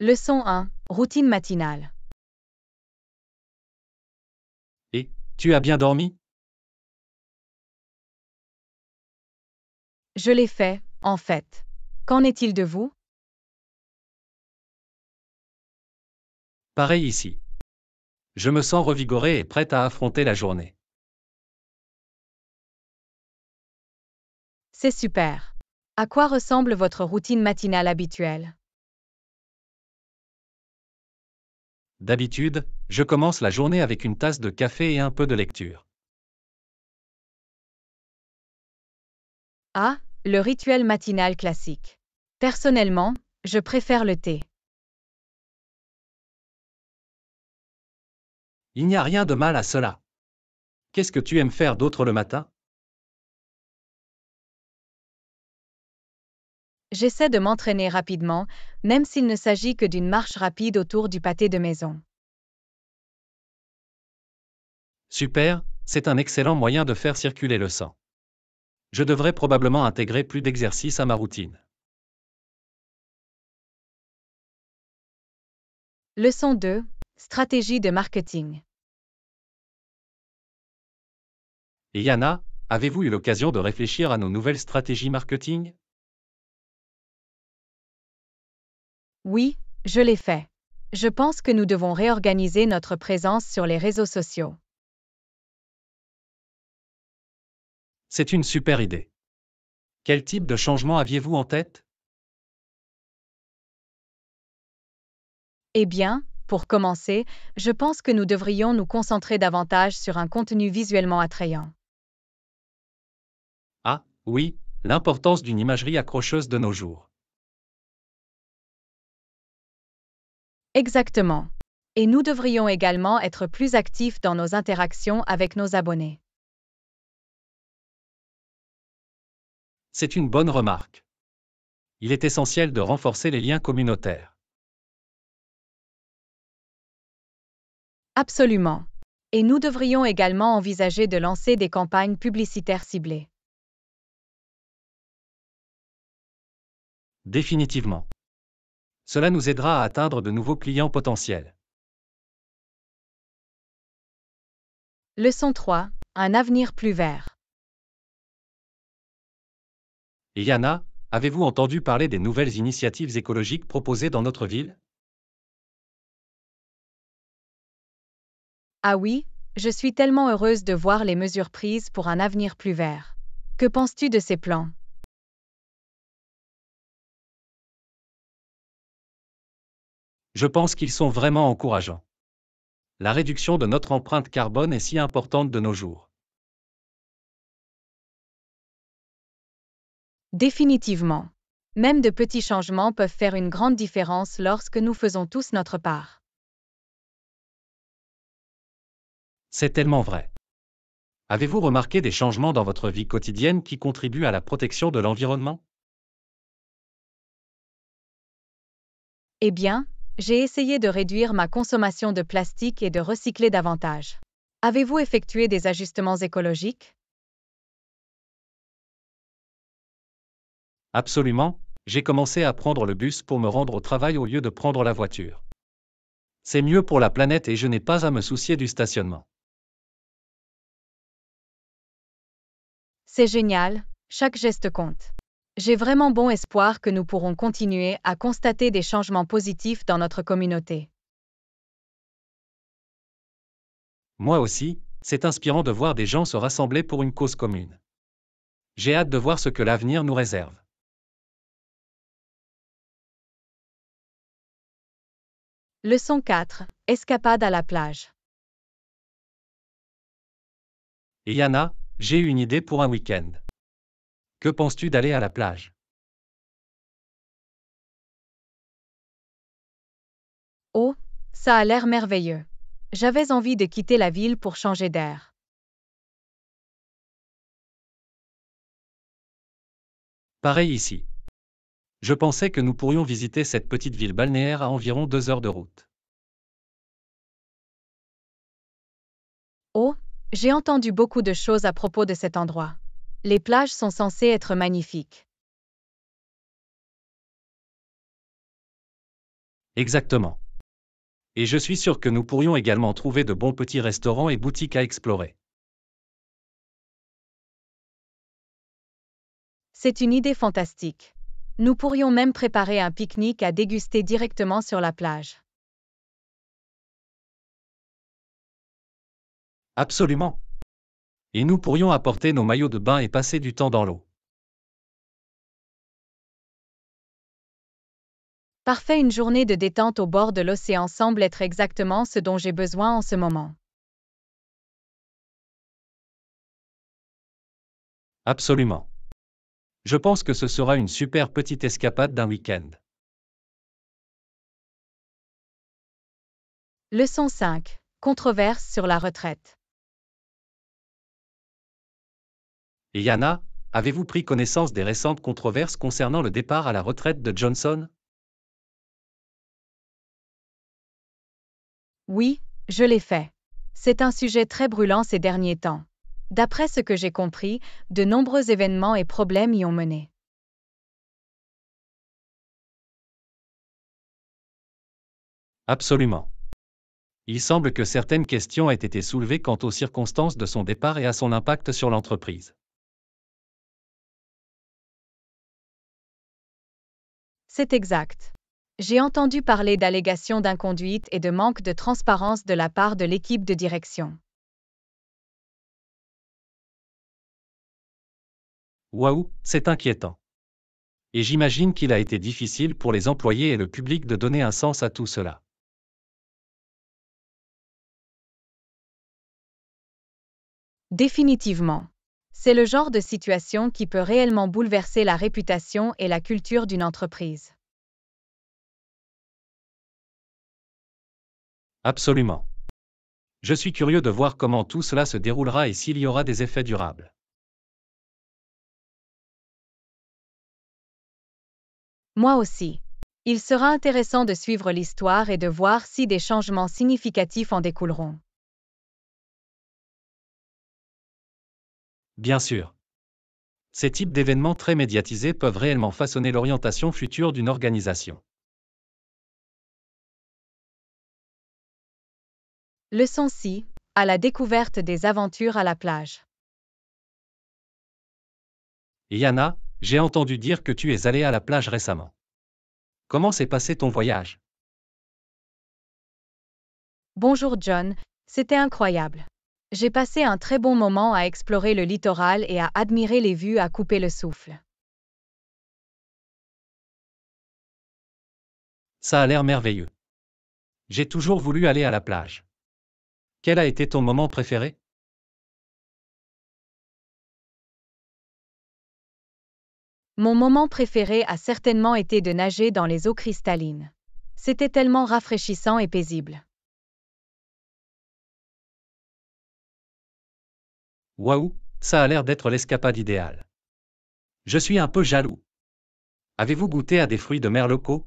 Leçon 1. Routine matinale. Et, tu as bien dormi Je l'ai fait, en fait. Qu'en est-il de vous Pareil ici. Je me sens revigoré et prête à affronter la journée. C'est super. À quoi ressemble votre routine matinale habituelle D'habitude, je commence la journée avec une tasse de café et un peu de lecture. Ah, le rituel matinal classique. Personnellement, je préfère le thé. Il n'y a rien de mal à cela. Qu'est-ce que tu aimes faire d'autre le matin J'essaie de m'entraîner rapidement, même s'il ne s'agit que d'une marche rapide autour du pâté de maison. Super, c'est un excellent moyen de faire circuler le sang. Je devrais probablement intégrer plus d'exercices à ma routine. Leçon 2. Stratégie de marketing. Yana, avez-vous eu l'occasion de réfléchir à nos nouvelles stratégies marketing Oui, je l'ai fait. Je pense que nous devons réorganiser notre présence sur les réseaux sociaux. C'est une super idée. Quel type de changement aviez-vous en tête Eh bien, pour commencer, je pense que nous devrions nous concentrer davantage sur un contenu visuellement attrayant. Ah, oui, l'importance d'une imagerie accrocheuse de nos jours. Exactement. Et nous devrions également être plus actifs dans nos interactions avec nos abonnés. C'est une bonne remarque. Il est essentiel de renforcer les liens communautaires. Absolument. Et nous devrions également envisager de lancer des campagnes publicitaires ciblées. Définitivement. Cela nous aidera à atteindre de nouveaux clients potentiels. Leçon 3. Un avenir plus vert. Yana, avez-vous entendu parler des nouvelles initiatives écologiques proposées dans notre ville Ah oui, je suis tellement heureuse de voir les mesures prises pour un avenir plus vert. Que penses-tu de ces plans Je pense qu'ils sont vraiment encourageants. La réduction de notre empreinte carbone est si importante de nos jours. Définitivement. Même de petits changements peuvent faire une grande différence lorsque nous faisons tous notre part. C'est tellement vrai. Avez-vous remarqué des changements dans votre vie quotidienne qui contribuent à la protection de l'environnement Eh bien, j'ai essayé de réduire ma consommation de plastique et de recycler davantage. Avez-vous effectué des ajustements écologiques Absolument, j'ai commencé à prendre le bus pour me rendre au travail au lieu de prendre la voiture. C'est mieux pour la planète et je n'ai pas à me soucier du stationnement. C'est génial, chaque geste compte. J'ai vraiment bon espoir que nous pourrons continuer à constater des changements positifs dans notre communauté. Moi aussi, c'est inspirant de voir des gens se rassembler pour une cause commune. J'ai hâte de voir ce que l'avenir nous réserve. Leçon 4. Escapade à la plage. Yana, j'ai une idée pour un week-end. Que penses-tu d'aller à la plage Oh, ça a l'air merveilleux. J'avais envie de quitter la ville pour changer d'air. Pareil ici. Je pensais que nous pourrions visiter cette petite ville balnéaire à environ deux heures de route. Oh, j'ai entendu beaucoup de choses à propos de cet endroit. Les plages sont censées être magnifiques. Exactement. Et je suis sûr que nous pourrions également trouver de bons petits restaurants et boutiques à explorer. C'est une idée fantastique. Nous pourrions même préparer un pique-nique à déguster directement sur la plage. Absolument et nous pourrions apporter nos maillots de bain et passer du temps dans l'eau. Parfait, une journée de détente au bord de l'océan semble être exactement ce dont j'ai besoin en ce moment. Absolument. Je pense que ce sera une super petite escapade d'un week-end. Leçon 5. Controverse sur la retraite. Et Yana, avez-vous pris connaissance des récentes controverses concernant le départ à la retraite de Johnson Oui, je l'ai fait. C'est un sujet très brûlant ces derniers temps. D'après ce que j'ai compris, de nombreux événements et problèmes y ont mené. Absolument. Il semble que certaines questions aient été soulevées quant aux circonstances de son départ et à son impact sur l'entreprise. C'est exact. J'ai entendu parler d'allégations d'inconduite et de manque de transparence de la part de l'équipe de direction. Waouh, c'est inquiétant. Et j'imagine qu'il a été difficile pour les employés et le public de donner un sens à tout cela. Définitivement. C'est le genre de situation qui peut réellement bouleverser la réputation et la culture d'une entreprise. Absolument. Je suis curieux de voir comment tout cela se déroulera et s'il y aura des effets durables. Moi aussi. Il sera intéressant de suivre l'histoire et de voir si des changements significatifs en découleront. Bien sûr. Ces types d'événements très médiatisés peuvent réellement façonner l'orientation future d'une organisation. Leçon 6. À la découverte des aventures à la plage. Yana, j'ai entendu dire que tu es allée à la plage récemment. Comment s'est passé ton voyage Bonjour John, c'était incroyable. J'ai passé un très bon moment à explorer le littoral et à admirer les vues à couper le souffle. Ça a l'air merveilleux. J'ai toujours voulu aller à la plage. Quel a été ton moment préféré Mon moment préféré a certainement été de nager dans les eaux cristallines. C'était tellement rafraîchissant et paisible. Waouh, ça a l'air d'être l'escapade idéale. Je suis un peu jaloux. Avez-vous goûté à des fruits de mer locaux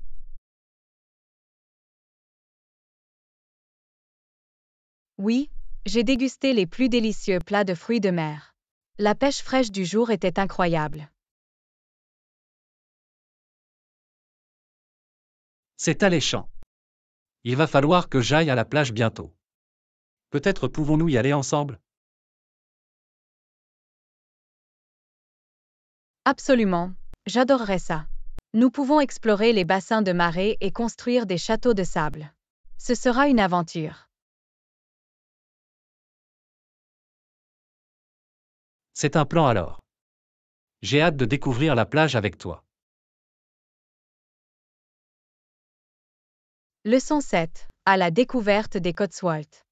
Oui, j'ai dégusté les plus délicieux plats de fruits de mer. La pêche fraîche du jour était incroyable. C'est alléchant. Il va falloir que j'aille à la plage bientôt. Peut-être pouvons-nous y aller ensemble Absolument. J'adorerais ça. Nous pouvons explorer les bassins de marée et construire des châteaux de sable. Ce sera une aventure. C'est un plan alors. J'ai hâte de découvrir la plage avec toi. Leçon 7. À la découverte des Cotswolds.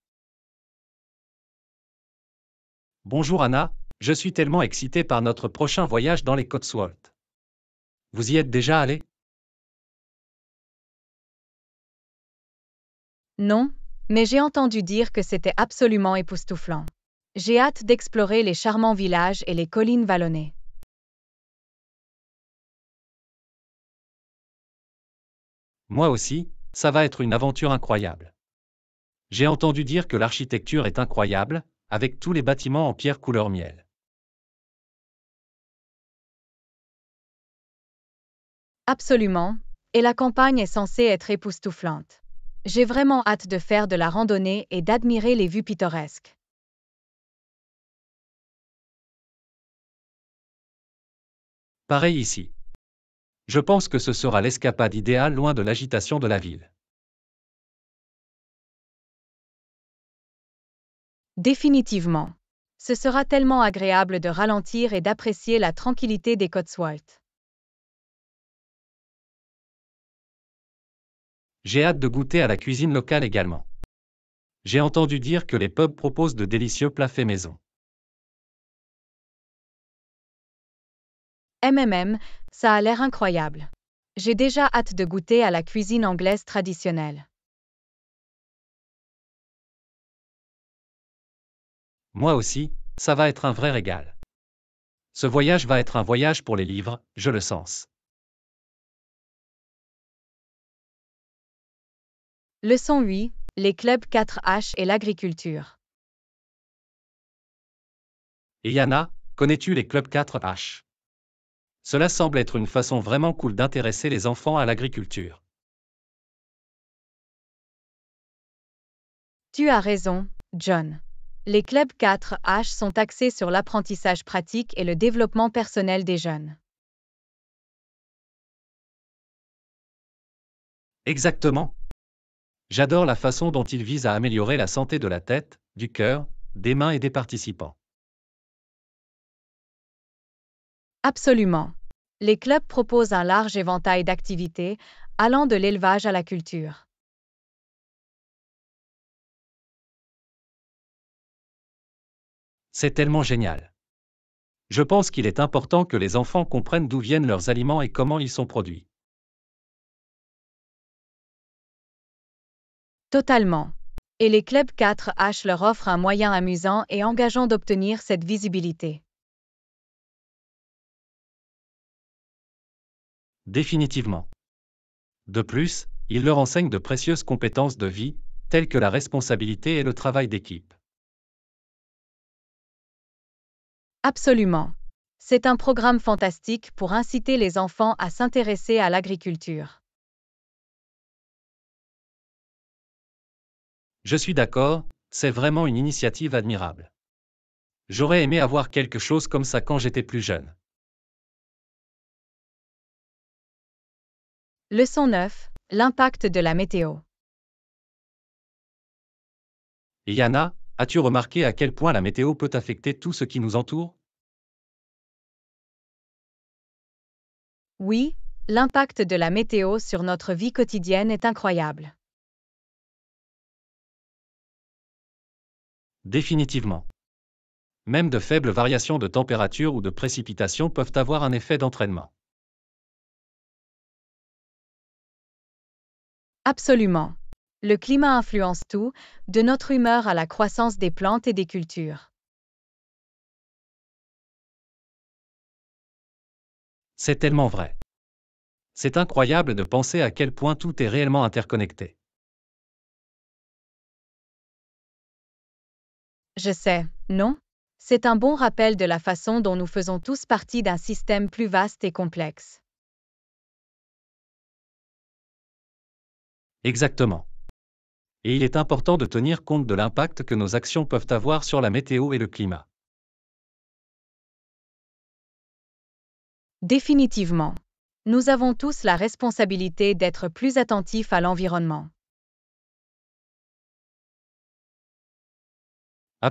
Bonjour Anna, je suis tellement excité par notre prochain voyage dans les Cotswolds. Vous y êtes déjà allé Non, mais j'ai entendu dire que c'était absolument époustouflant. J'ai hâte d'explorer les charmants villages et les collines vallonnées. Moi aussi, ça va être une aventure incroyable. J'ai entendu dire que l'architecture est incroyable, avec tous les bâtiments en pierre couleur miel. Absolument, et la campagne est censée être époustouflante. J'ai vraiment hâte de faire de la randonnée et d'admirer les vues pittoresques. Pareil ici. Je pense que ce sera l'escapade idéale loin de l'agitation de la ville. Définitivement. Ce sera tellement agréable de ralentir et d'apprécier la tranquillité des Cotswolds. J'ai hâte de goûter à la cuisine locale également. J'ai entendu dire que les pubs proposent de délicieux plats faits maison. MMM, ça a l'air incroyable. J'ai déjà hâte de goûter à la cuisine anglaise traditionnelle. Moi aussi, ça va être un vrai régal. Ce voyage va être un voyage pour les livres, je le sens. Leçon 8. Les clubs 4H et l'agriculture. Yana, connais-tu les clubs 4H Cela semble être une façon vraiment cool d'intéresser les enfants à l'agriculture. Tu as raison, John. Les clubs 4H sont axés sur l'apprentissage pratique et le développement personnel des jeunes. Exactement. J'adore la façon dont ils visent à améliorer la santé de la tête, du cœur, des mains et des participants. Absolument. Les clubs proposent un large éventail d'activités, allant de l'élevage à la culture. C'est tellement génial. Je pense qu'il est important que les enfants comprennent d'où viennent leurs aliments et comment ils sont produits. Totalement. Et les clubs 4H leur offrent un moyen amusant et engageant d'obtenir cette visibilité. Définitivement. De plus, ils leur enseignent de précieuses compétences de vie, telles que la responsabilité et le travail d'équipe. Absolument. C'est un programme fantastique pour inciter les enfants à s'intéresser à l'agriculture. Je suis d'accord, c'est vraiment une initiative admirable. J'aurais aimé avoir quelque chose comme ça quand j'étais plus jeune. Leçon 9. L'impact de la météo. Yana, as-tu remarqué à quel point la météo peut affecter tout ce qui nous entoure Oui, l'impact de la météo sur notre vie quotidienne est incroyable. Définitivement. Même de faibles variations de température ou de précipitation peuvent avoir un effet d'entraînement. Absolument. Le climat influence tout, de notre humeur à la croissance des plantes et des cultures. C'est tellement vrai. C'est incroyable de penser à quel point tout est réellement interconnecté. Je sais, non C'est un bon rappel de la façon dont nous faisons tous partie d'un système plus vaste et complexe. Exactement. Et il est important de tenir compte de l'impact que nos actions peuvent avoir sur la météo et le climat. Définitivement. Nous avons tous la responsabilité d'être plus attentifs à l'environnement.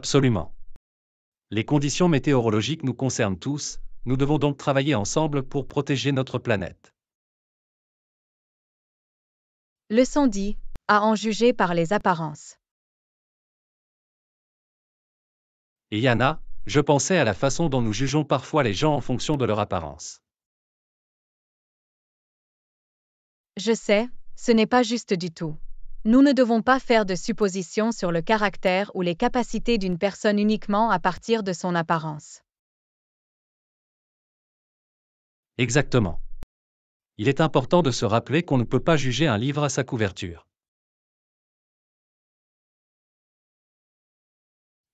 Absolument. Les conditions météorologiques nous concernent tous, nous devons donc travailler ensemble pour protéger notre planète. sont dit, À en juger par les apparences. Yana, je pensais à la façon dont nous jugeons parfois les gens en fonction de leur apparence. Je sais, ce n'est pas juste du tout. Nous ne devons pas faire de suppositions sur le caractère ou les capacités d'une personne uniquement à partir de son apparence. Exactement. Il est important de se rappeler qu'on ne peut pas juger un livre à sa couverture.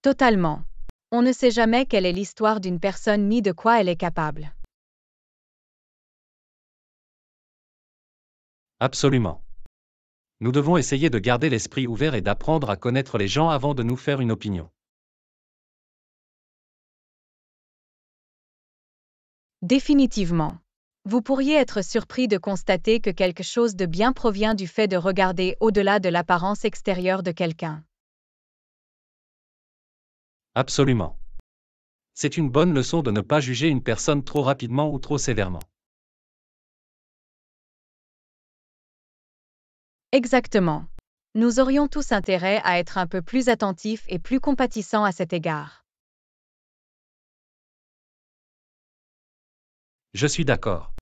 Totalement. On ne sait jamais quelle est l'histoire d'une personne ni de quoi elle est capable. Absolument nous devons essayer de garder l'esprit ouvert et d'apprendre à connaître les gens avant de nous faire une opinion. Définitivement. Vous pourriez être surpris de constater que quelque chose de bien provient du fait de regarder au-delà de l'apparence extérieure de quelqu'un. Absolument. C'est une bonne leçon de ne pas juger une personne trop rapidement ou trop sévèrement. Exactement. Nous aurions tous intérêt à être un peu plus attentifs et plus compatissants à cet égard. Je suis d'accord.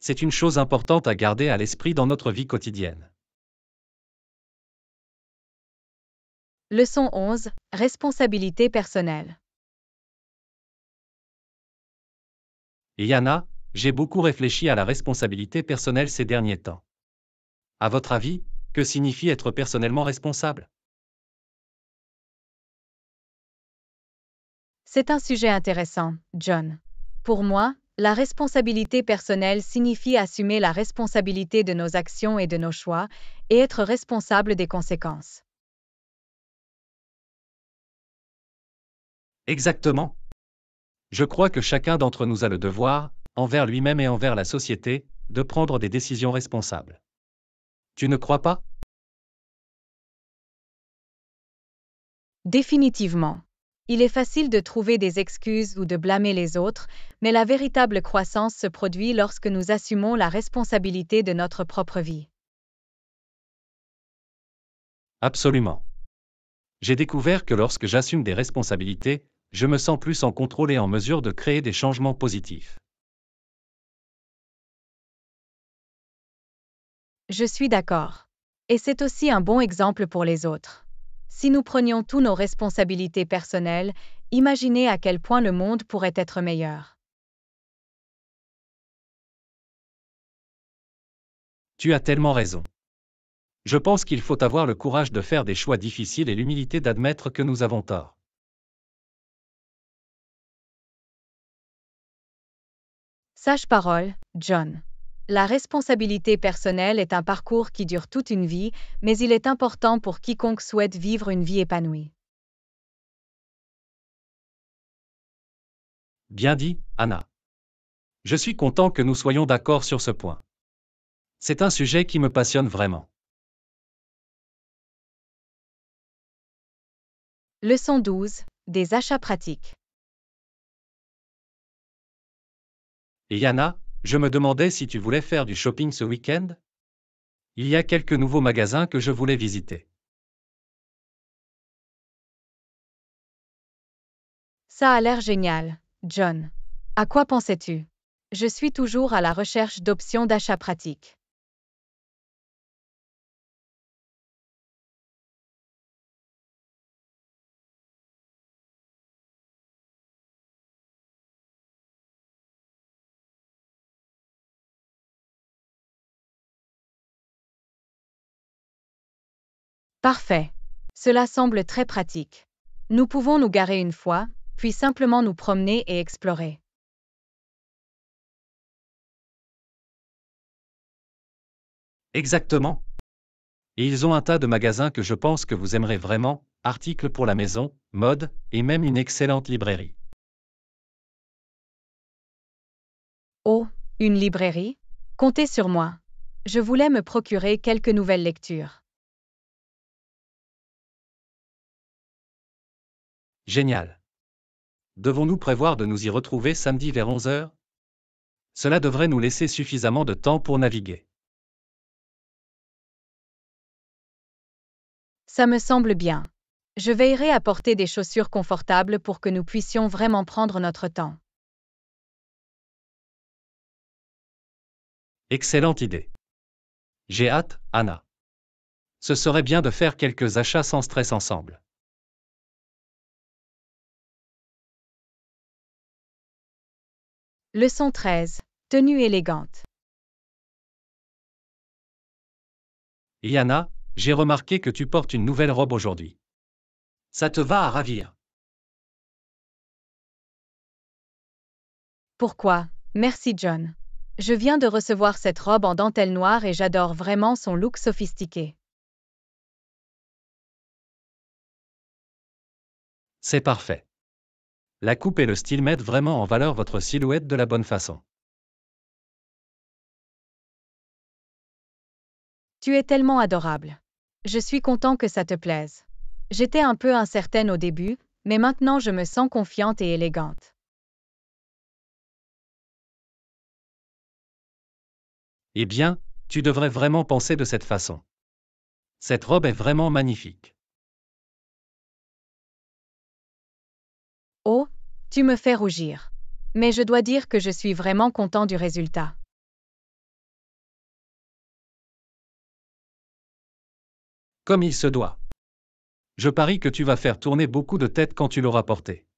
C'est une chose importante à garder à l'esprit dans notre vie quotidienne. Leçon 11. Responsabilité personnelle. Yana, j'ai beaucoup réfléchi à la responsabilité personnelle ces derniers temps. À votre avis, que signifie être personnellement responsable C'est un sujet intéressant, John. Pour moi, la responsabilité personnelle signifie assumer la responsabilité de nos actions et de nos choix et être responsable des conséquences. Exactement. Je crois que chacun d'entre nous a le devoir, envers lui-même et envers la société, de prendre des décisions responsables. Tu ne crois pas Définitivement. Il est facile de trouver des excuses ou de blâmer les autres, mais la véritable croissance se produit lorsque nous assumons la responsabilité de notre propre vie. Absolument. J'ai découvert que lorsque j'assume des responsabilités, je me sens plus en contrôle et en mesure de créer des changements positifs. Je suis d'accord. Et c'est aussi un bon exemple pour les autres. Si nous prenions tous nos responsabilités personnelles, imaginez à quel point le monde pourrait être meilleur. Tu as tellement raison. Je pense qu'il faut avoir le courage de faire des choix difficiles et l'humilité d'admettre que nous avons tort. Sage parole, John. La responsabilité personnelle est un parcours qui dure toute une vie, mais il est important pour quiconque souhaite vivre une vie épanouie. Bien dit, Anna. Je suis content que nous soyons d'accord sur ce point. C'est un sujet qui me passionne vraiment. Leçon 12. Des achats pratiques. Et Yana, je me demandais si tu voulais faire du shopping ce week-end Il y a quelques nouveaux magasins que je voulais visiter. Ça a l'air génial, John. À quoi pensais-tu Je suis toujours à la recherche d'options d'achat pratiques. Parfait. Cela semble très pratique. Nous pouvons nous garer une fois, puis simplement nous promener et explorer. Exactement. Et ils ont un tas de magasins que je pense que vous aimerez vraiment, articles pour la maison, mode, et même une excellente librairie. Oh, une librairie Comptez sur moi. Je voulais me procurer quelques nouvelles lectures. Génial. Devons-nous prévoir de nous y retrouver samedi vers 11h Cela devrait nous laisser suffisamment de temps pour naviguer. Ça me semble bien. Je veillerai à porter des chaussures confortables pour que nous puissions vraiment prendre notre temps. Excellente idée. J'ai hâte, Anna. Ce serait bien de faire quelques achats sans stress ensemble. Leçon 13. Tenue élégante. Yana, j'ai remarqué que tu portes une nouvelle robe aujourd'hui. Ça te va à ravir. Pourquoi Merci John. Je viens de recevoir cette robe en dentelle noire et j'adore vraiment son look sophistiqué. C'est parfait. La coupe et le style mettent vraiment en valeur votre silhouette de la bonne façon. Tu es tellement adorable. Je suis content que ça te plaise. J'étais un peu incertaine au début, mais maintenant je me sens confiante et élégante. Eh bien, tu devrais vraiment penser de cette façon. Cette robe est vraiment magnifique. Tu me fais rougir. Mais je dois dire que je suis vraiment content du résultat. Comme il se doit. Je parie que tu vas faire tourner beaucoup de têtes quand tu l'auras porté.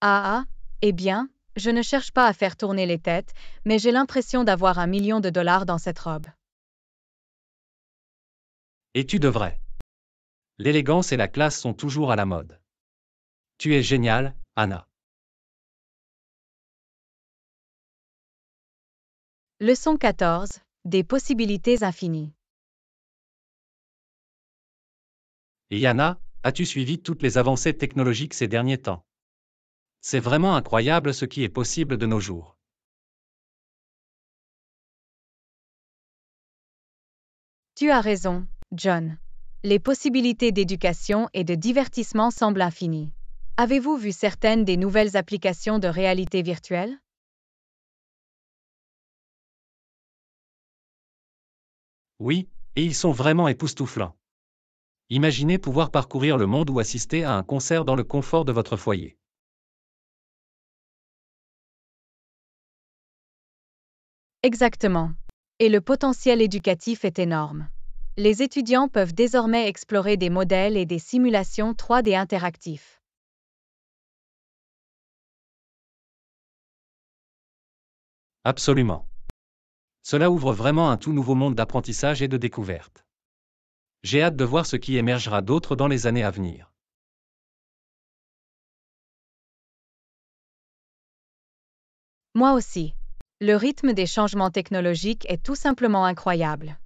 Ah ah, eh bien, je ne cherche pas à faire tourner les têtes, mais j'ai l'impression d'avoir un million de dollars dans cette robe. Et tu devrais. L'élégance et la classe sont toujours à la mode. Tu es génial, Anna. Leçon 14. Des possibilités infinies. Yana, as-tu suivi toutes les avancées technologiques ces derniers temps C'est vraiment incroyable ce qui est possible de nos jours. Tu as raison, John les possibilités d'éducation et de divertissement semblent infinies. Avez-vous vu certaines des nouvelles applications de réalité virtuelle Oui, et ils sont vraiment époustouflants. Imaginez pouvoir parcourir le monde ou assister à un concert dans le confort de votre foyer. Exactement. Et le potentiel éducatif est énorme les étudiants peuvent désormais explorer des modèles et des simulations 3D interactifs. Absolument. Cela ouvre vraiment un tout nouveau monde d'apprentissage et de découverte. J'ai hâte de voir ce qui émergera d'autres dans les années à venir. Moi aussi. Le rythme des changements technologiques est tout simplement incroyable.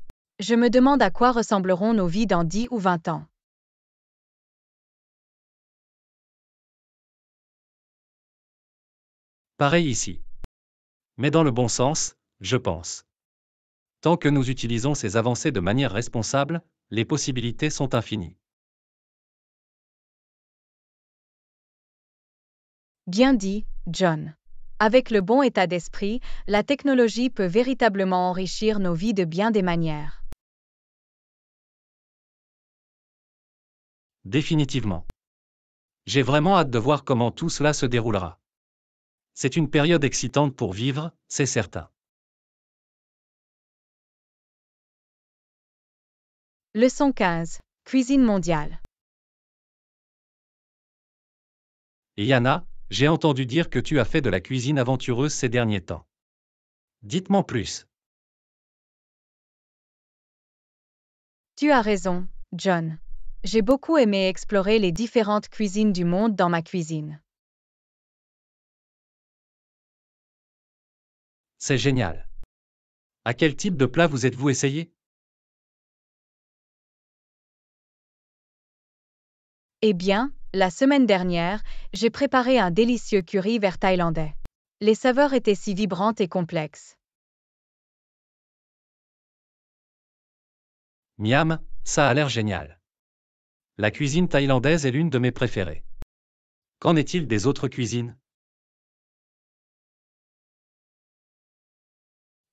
Je me demande à quoi ressembleront nos vies dans 10 ou 20 ans. Pareil ici. Mais dans le bon sens, je pense. Tant que nous utilisons ces avancées de manière responsable, les possibilités sont infinies. Bien dit, John. Avec le bon état d'esprit, la technologie peut véritablement enrichir nos vies de bien des manières. Définitivement. J'ai vraiment hâte de voir comment tout cela se déroulera. C'est une période excitante pour vivre, c'est certain. Leçon 15. Cuisine mondiale. Yana, j'ai entendu dire que tu as fait de la cuisine aventureuse ces derniers temps. Dites-moi plus. Tu as raison, John. J'ai beaucoup aimé explorer les différentes cuisines du monde dans ma cuisine. C'est génial. À quel type de plat vous êtes-vous essayé Eh bien, la semaine dernière, j'ai préparé un délicieux curry vert thaïlandais. Les saveurs étaient si vibrantes et complexes. Miam, ça a l'air génial. La cuisine thaïlandaise est l'une de mes préférées. Qu'en est-il des autres cuisines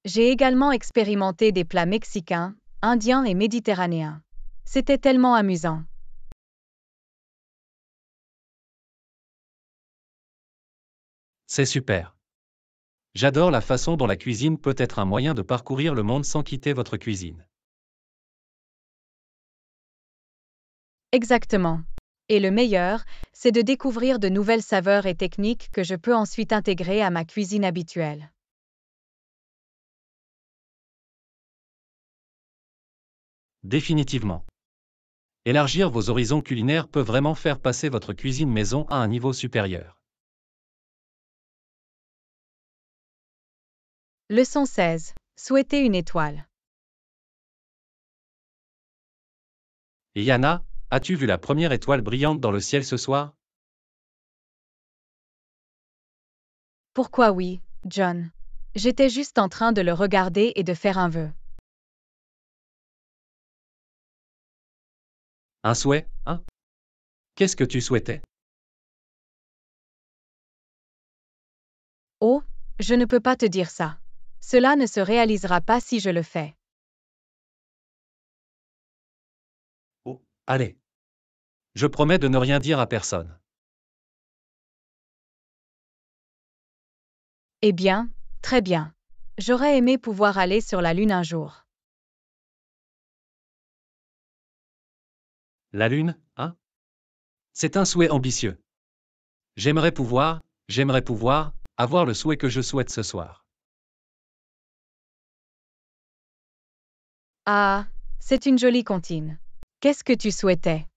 J'ai également expérimenté des plats mexicains, indiens et méditerranéens. C'était tellement amusant. C'est super. J'adore la façon dont la cuisine peut être un moyen de parcourir le monde sans quitter votre cuisine. Exactement. Et le meilleur, c'est de découvrir de nouvelles saveurs et techniques que je peux ensuite intégrer à ma cuisine habituelle. Définitivement. Élargir vos horizons culinaires peut vraiment faire passer votre cuisine maison à un niveau supérieur. Leçon 16. Souhaitez une étoile. Yana, As-tu vu la première étoile brillante dans le ciel ce soir Pourquoi oui, John J'étais juste en train de le regarder et de faire un vœu. Un souhait, hein Qu'est-ce que tu souhaitais Oh, je ne peux pas te dire ça. Cela ne se réalisera pas si je le fais. Allez. Je promets de ne rien dire à personne. Eh bien, très bien. J'aurais aimé pouvoir aller sur la Lune un jour. La Lune, hein C'est un souhait ambitieux. J'aimerais pouvoir, j'aimerais pouvoir, avoir le souhait que je souhaite ce soir. Ah, c'est une jolie comptine. Qu'est-ce que tu souhaitais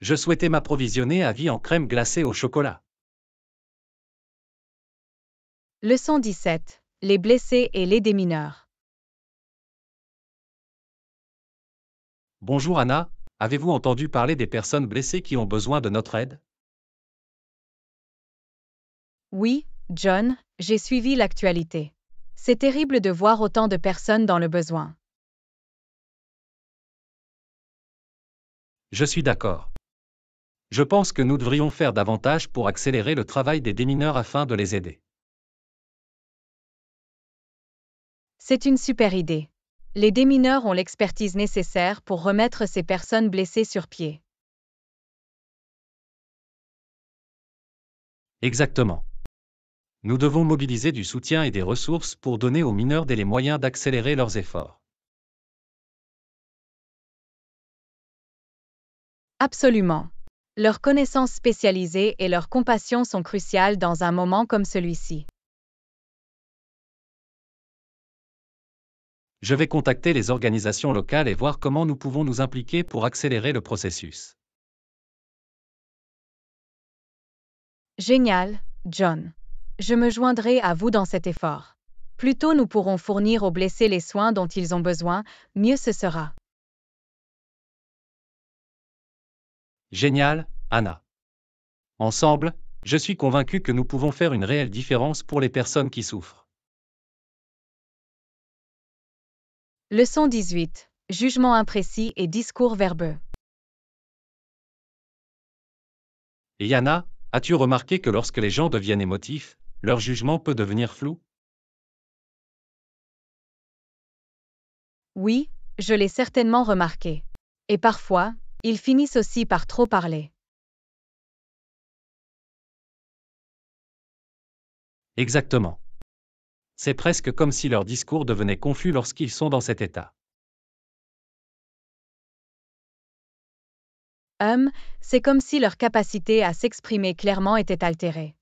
Je souhaitais m'approvisionner à vie en crème glacée au chocolat. Leçon 17. Les blessés et les démineurs. Bonjour Anna, avez-vous entendu parler des personnes blessées qui ont besoin de notre aide Oui, John, j'ai suivi l'actualité. C'est terrible de voir autant de personnes dans le besoin. Je suis d'accord. Je pense que nous devrions faire davantage pour accélérer le travail des démineurs afin de les aider. C'est une super idée. Les démineurs ont l'expertise nécessaire pour remettre ces personnes blessées sur pied. Exactement. Nous devons mobiliser du soutien et des ressources pour donner aux mineurs des moyens d'accélérer leurs efforts. Absolument. Leurs connaissances spécialisées et leur compassion sont cruciales dans un moment comme celui-ci. Je vais contacter les organisations locales et voir comment nous pouvons nous impliquer pour accélérer le processus. Génial, John. Je me joindrai à vous dans cet effort. Plus tôt nous pourrons fournir aux blessés les soins dont ils ont besoin, mieux ce sera. Génial, Anna. Ensemble, je suis convaincu que nous pouvons faire une réelle différence pour les personnes qui souffrent. Leçon 18. Jugement imprécis et discours verbeux. Et Yana, as-tu remarqué que lorsque les gens deviennent émotifs, leur jugement peut devenir flou Oui, je l'ai certainement remarqué. Et parfois, ils finissent aussi par trop parler. Exactement. C'est presque comme si leur discours devenait confus lorsqu'ils sont dans cet état. Hum, c'est comme si leur capacité à s'exprimer clairement était altérée.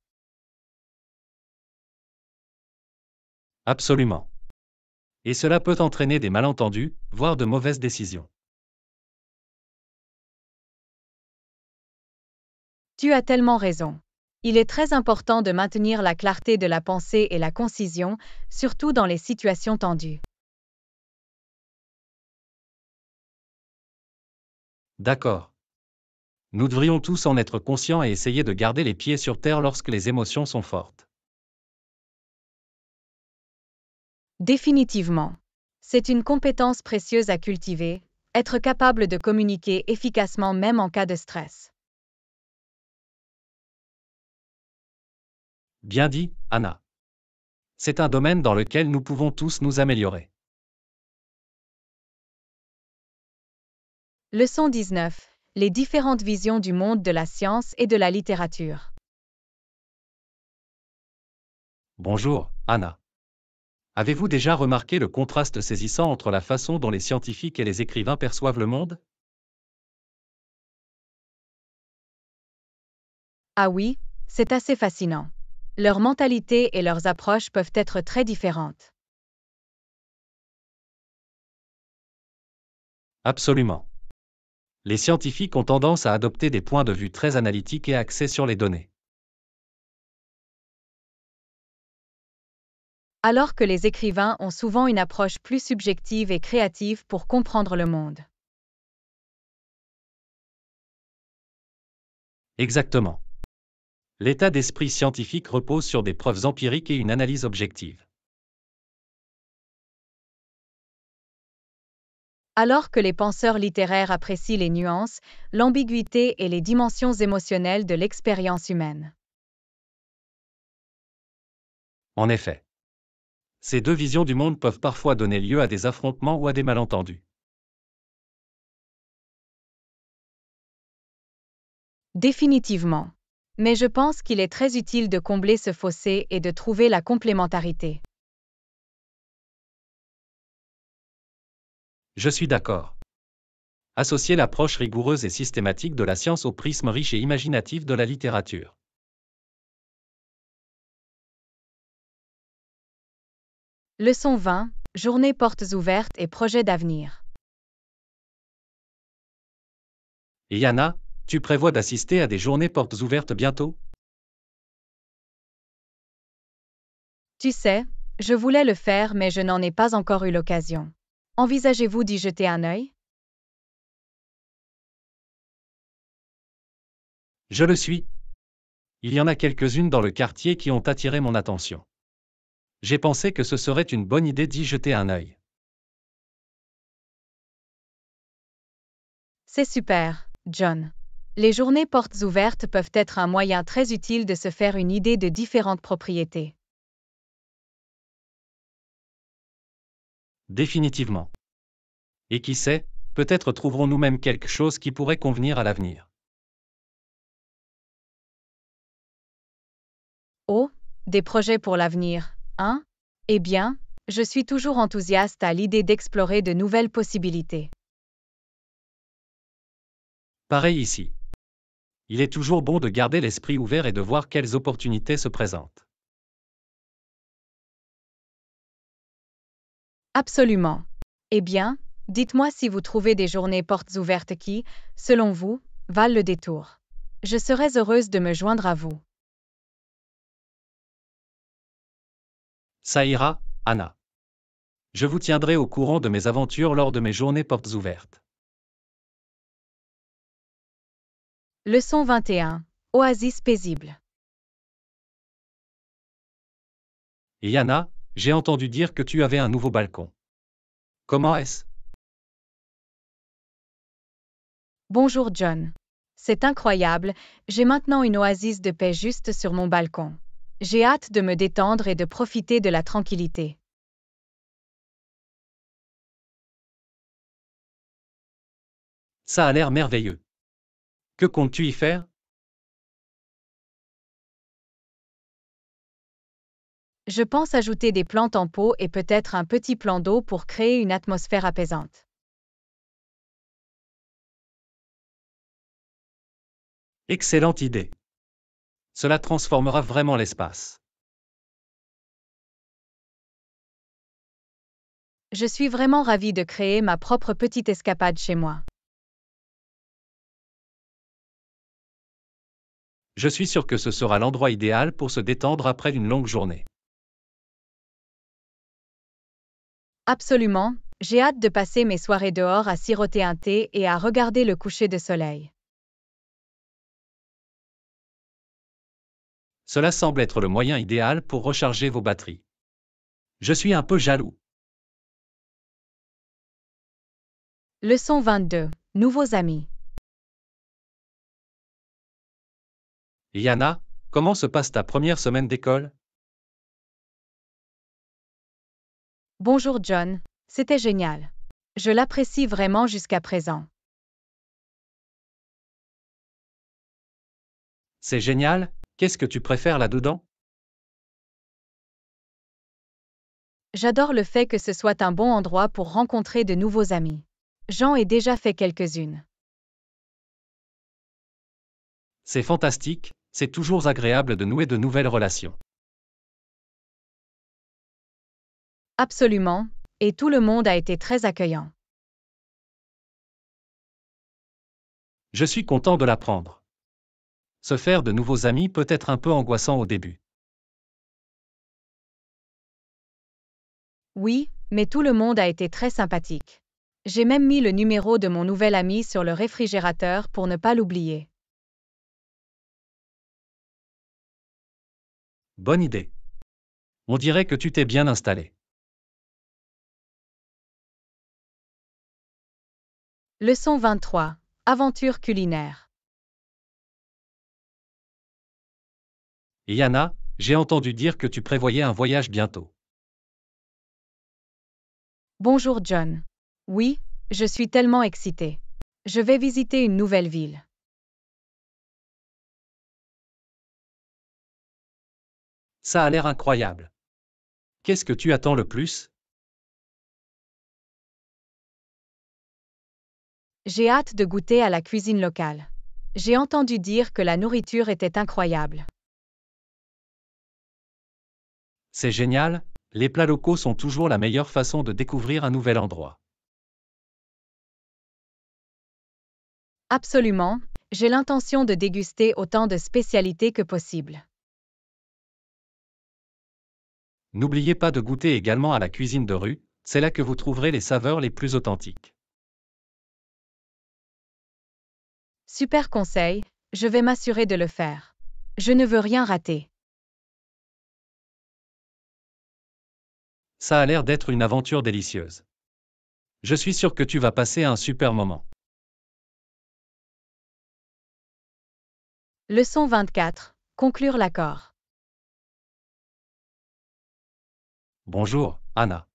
Absolument. Et cela peut entraîner des malentendus, voire de mauvaises décisions. Tu as tellement raison. Il est très important de maintenir la clarté de la pensée et la concision, surtout dans les situations tendues. D'accord. Nous devrions tous en être conscients et essayer de garder les pieds sur terre lorsque les émotions sont fortes. Définitivement. C'est une compétence précieuse à cultiver, être capable de communiquer efficacement même en cas de stress. Bien dit, Anna. C'est un domaine dans lequel nous pouvons tous nous améliorer. Leçon 19. Les différentes visions du monde de la science et de la littérature. Bonjour, Anna. Avez-vous déjà remarqué le contraste saisissant entre la façon dont les scientifiques et les écrivains perçoivent le monde Ah oui, c'est assez fascinant. Leur mentalité et leurs approches peuvent être très différentes. Absolument. Les scientifiques ont tendance à adopter des points de vue très analytiques et axés sur les données. alors que les écrivains ont souvent une approche plus subjective et créative pour comprendre le monde. Exactement. L'état d'esprit scientifique repose sur des preuves empiriques et une analyse objective. Alors que les penseurs littéraires apprécient les nuances, l'ambiguïté et les dimensions émotionnelles de l'expérience humaine. En effet. Ces deux visions du monde peuvent parfois donner lieu à des affrontements ou à des malentendus. Définitivement. Mais je pense qu'il est très utile de combler ce fossé et de trouver la complémentarité. Je suis d'accord. Associer l'approche rigoureuse et systématique de la science au prisme riche et imaginatif de la littérature. Leçon 20, Journées portes ouvertes et projets d'avenir. Yana, tu prévois d'assister à des journées portes ouvertes bientôt Tu sais, je voulais le faire mais je n'en ai pas encore eu l'occasion. Envisagez-vous d'y jeter un œil Je le suis. Il y en a quelques-unes dans le quartier qui ont attiré mon attention. J'ai pensé que ce serait une bonne idée d'y jeter un œil. C'est super, John. Les journées portes ouvertes peuvent être un moyen très utile de se faire une idée de différentes propriétés. Définitivement. Et qui sait, peut-être trouverons nous même quelque chose qui pourrait convenir à l'avenir. Oh, des projets pour l'avenir, eh bien, je suis toujours enthousiaste à l'idée d'explorer de nouvelles possibilités. Pareil ici. Il est toujours bon de garder l'esprit ouvert et de voir quelles opportunités se présentent. Absolument. Eh bien, dites-moi si vous trouvez des journées portes ouvertes qui, selon vous, valent le détour. Je serais heureuse de me joindre à vous. ira, Anna. Je vous tiendrai au courant de mes aventures lors de mes journées portes ouvertes. Leçon 21. Oasis paisible. Yana, j'ai entendu dire que tu avais un nouveau balcon. Comment est-ce Bonjour John. C'est incroyable, j'ai maintenant une oasis de paix juste sur mon balcon. J'ai hâte de me détendre et de profiter de la tranquillité. Ça a l'air merveilleux. Que comptes-tu y faire Je pense ajouter des plantes en pot et peut-être un petit plan d'eau pour créer une atmosphère apaisante. Excellente idée. Cela transformera vraiment l'espace. Je suis vraiment ravie de créer ma propre petite escapade chez moi. Je suis sûr que ce sera l'endroit idéal pour se détendre après une longue journée. Absolument, j'ai hâte de passer mes soirées dehors à siroter un thé et à regarder le coucher de soleil. Cela semble être le moyen idéal pour recharger vos batteries. Je suis un peu jaloux. Leçon 22. Nouveaux amis. Yana, comment se passe ta première semaine d'école Bonjour John, c'était génial. Je l'apprécie vraiment jusqu'à présent. C'est génial, Qu'est-ce que tu préfères là-dedans J'adore le fait que ce soit un bon endroit pour rencontrer de nouveaux amis. J'en ai déjà fait quelques-unes. C'est fantastique, c'est toujours agréable de nouer de nouvelles relations. Absolument, et tout le monde a été très accueillant. Je suis content de l'apprendre se faire de nouveaux amis peut être un peu angoissant au début. Oui, mais tout le monde a été très sympathique. J'ai même mis le numéro de mon nouvel ami sur le réfrigérateur pour ne pas l'oublier. Bonne idée. On dirait que tu t'es bien installé. Leçon 23. Aventure culinaire. Yana, j'ai entendu dire que tu prévoyais un voyage bientôt. Bonjour John. Oui, je suis tellement excitée. Je vais visiter une nouvelle ville. Ça a l'air incroyable. Qu'est-ce que tu attends le plus J'ai hâte de goûter à la cuisine locale. J'ai entendu dire que la nourriture était incroyable. C'est génial, les plats locaux sont toujours la meilleure façon de découvrir un nouvel endroit. Absolument, j'ai l'intention de déguster autant de spécialités que possible. N'oubliez pas de goûter également à la cuisine de rue, c'est là que vous trouverez les saveurs les plus authentiques. Super conseil, je vais m'assurer de le faire. Je ne veux rien rater. ça a l'air d'être une aventure délicieuse. Je suis sûr que tu vas passer un super moment. Leçon 24. Conclure l'accord. Bonjour, Anna.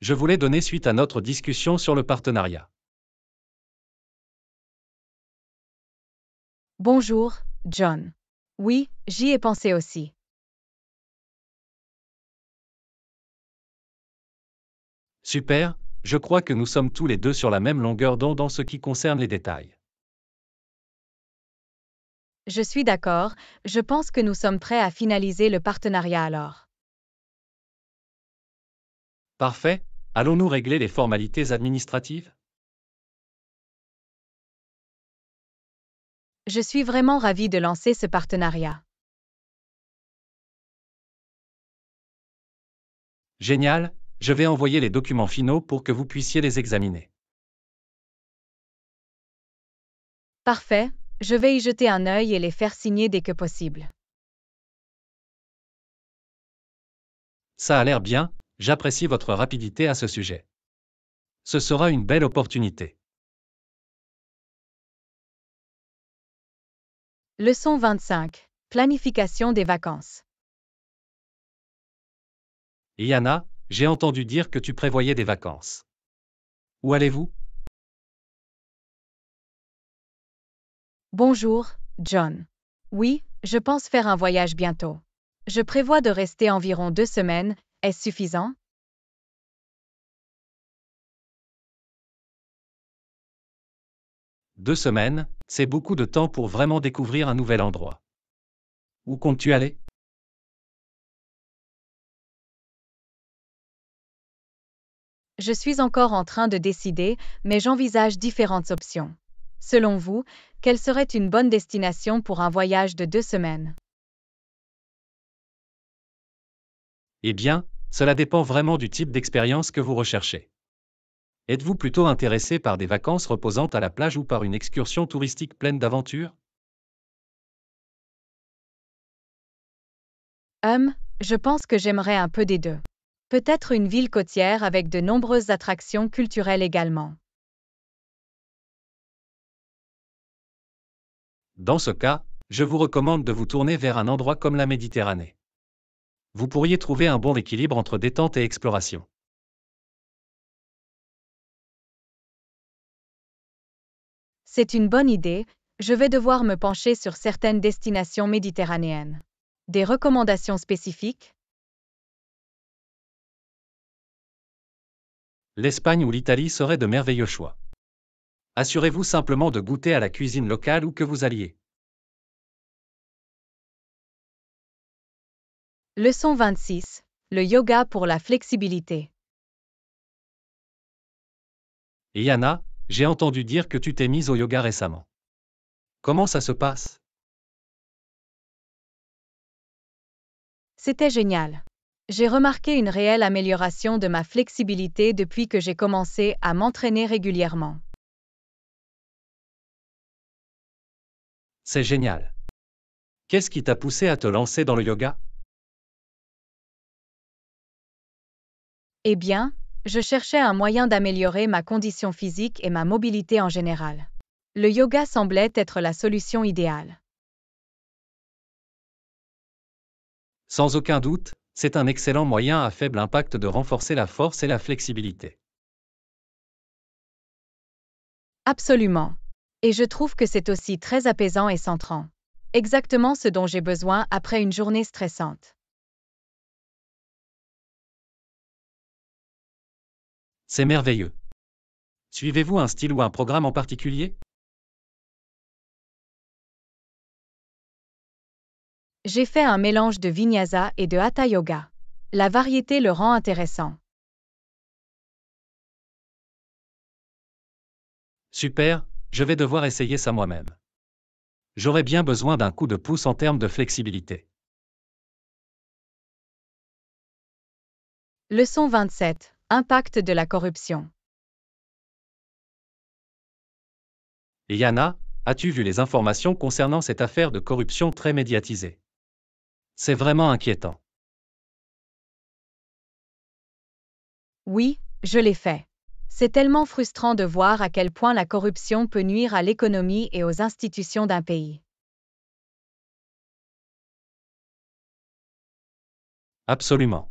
Je voulais donner suite à notre discussion sur le partenariat. Bonjour, John. Oui, j'y ai pensé aussi. Super, je crois que nous sommes tous les deux sur la même longueur d'onde en ce qui concerne les détails. Je suis d'accord, je pense que nous sommes prêts à finaliser le partenariat alors. Parfait, allons-nous régler les formalités administratives Je suis vraiment ravie de lancer ce partenariat. Génial, je vais envoyer les documents finaux pour que vous puissiez les examiner. Parfait, je vais y jeter un œil et les faire signer dès que possible. Ça a l'air bien, j'apprécie votre rapidité à ce sujet. Ce sera une belle opportunité. Leçon 25. Planification des vacances. Yana, j'ai entendu dire que tu prévoyais des vacances. Où allez-vous Bonjour, John. Oui, je pense faire un voyage bientôt. Je prévois de rester environ deux semaines, est-ce suffisant Deux semaines, c'est beaucoup de temps pour vraiment découvrir un nouvel endroit. Où comptes-tu aller Je suis encore en train de décider, mais j'envisage différentes options. Selon vous, quelle serait une bonne destination pour un voyage de deux semaines Eh bien, cela dépend vraiment du type d'expérience que vous recherchez. Êtes-vous plutôt intéressé par des vacances reposantes à la plage ou par une excursion touristique pleine d'aventures Hum, je pense que j'aimerais un peu des deux peut être une ville côtière avec de nombreuses attractions culturelles également. Dans ce cas, je vous recommande de vous tourner vers un endroit comme la Méditerranée. Vous pourriez trouver un bon équilibre entre détente et exploration. C'est une bonne idée, je vais devoir me pencher sur certaines destinations méditerranéennes. Des recommandations spécifiques l'Espagne ou l'Italie seraient de merveilleux choix. Assurez-vous simplement de goûter à la cuisine locale où que vous alliez. Leçon 26. Le yoga pour la flexibilité. Yana, j'ai entendu dire que tu t'es mise au yoga récemment. Comment ça se passe C'était génial. J'ai remarqué une réelle amélioration de ma flexibilité depuis que j'ai commencé à m'entraîner régulièrement. C'est génial. Qu'est-ce qui t'a poussé à te lancer dans le yoga Eh bien, je cherchais un moyen d'améliorer ma condition physique et ma mobilité en général. Le yoga semblait être la solution idéale. Sans aucun doute, c'est un excellent moyen à faible impact de renforcer la force et la flexibilité. Absolument. Et je trouve que c'est aussi très apaisant et centrant. Exactement ce dont j'ai besoin après une journée stressante. C'est merveilleux. Suivez-vous un style ou un programme en particulier J'ai fait un mélange de vinyasa et de hatha yoga. La variété le rend intéressant. Super, je vais devoir essayer ça moi-même. J'aurais bien besoin d'un coup de pouce en termes de flexibilité. Leçon 27. Impact de la corruption. Yana, as-tu vu les informations concernant cette affaire de corruption très médiatisée c'est vraiment inquiétant. Oui, je l'ai fait. C'est tellement frustrant de voir à quel point la corruption peut nuire à l'économie et aux institutions d'un pays. Absolument.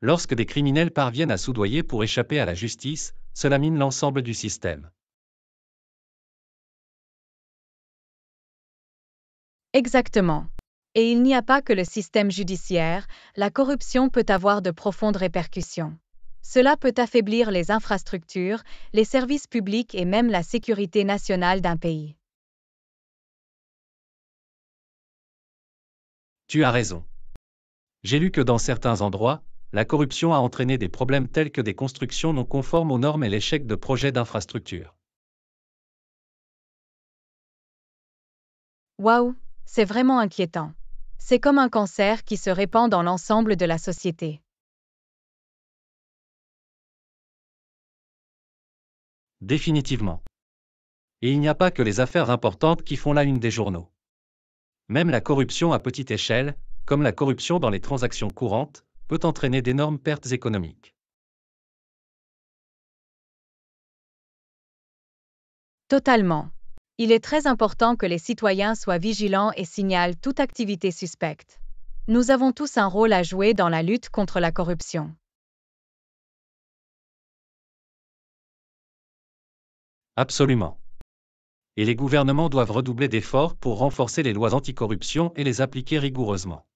Lorsque des criminels parviennent à soudoyer pour échapper à la justice, cela mine l'ensemble du système. Exactement. Et il n'y a pas que le système judiciaire, la corruption peut avoir de profondes répercussions. Cela peut affaiblir les infrastructures, les services publics et même la sécurité nationale d'un pays. Tu as raison. J'ai lu que dans certains endroits, la corruption a entraîné des problèmes tels que des constructions non conformes aux normes et l'échec de projets d'infrastructures. Waouh c'est vraiment inquiétant. C'est comme un cancer qui se répand dans l'ensemble de la société. Définitivement. Et il n'y a pas que les affaires importantes qui font la une des journaux. Même la corruption à petite échelle, comme la corruption dans les transactions courantes, peut entraîner d'énormes pertes économiques. Totalement il est très important que les citoyens soient vigilants et signalent toute activité suspecte. Nous avons tous un rôle à jouer dans la lutte contre la corruption. Absolument. Et les gouvernements doivent redoubler d'efforts pour renforcer les lois anticorruption et les appliquer rigoureusement.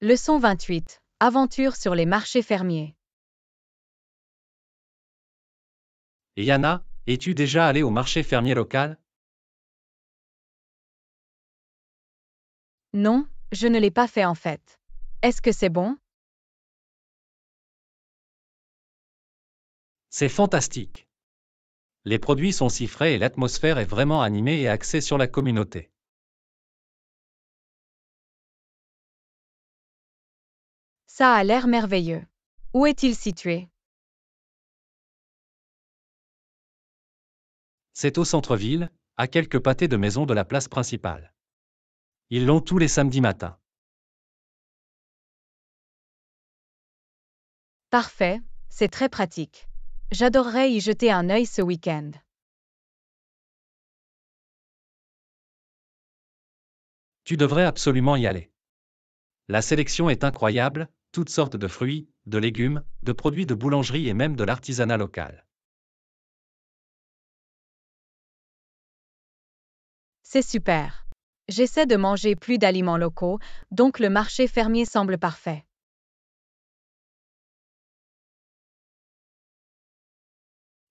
Leçon 28. Aventure sur les marchés fermiers. Et Yana, es-tu déjà allé au marché fermier local Non, je ne l'ai pas fait en fait. Est-ce que c'est bon C'est fantastique. Les produits sont si frais et l'atmosphère est vraiment animée et axée sur la communauté. Ça a l'air merveilleux. Où est-il situé C'est au centre-ville, à quelques pâtés de maisons de la place principale. Ils l'ont tous les samedis matins. Parfait, c'est très pratique. J'adorerais y jeter un œil ce week-end. Tu devrais absolument y aller. La sélection est incroyable, toutes sortes de fruits, de légumes, de produits de boulangerie et même de l'artisanat local. C'est super. J'essaie de manger plus d'aliments locaux, donc le marché fermier semble parfait.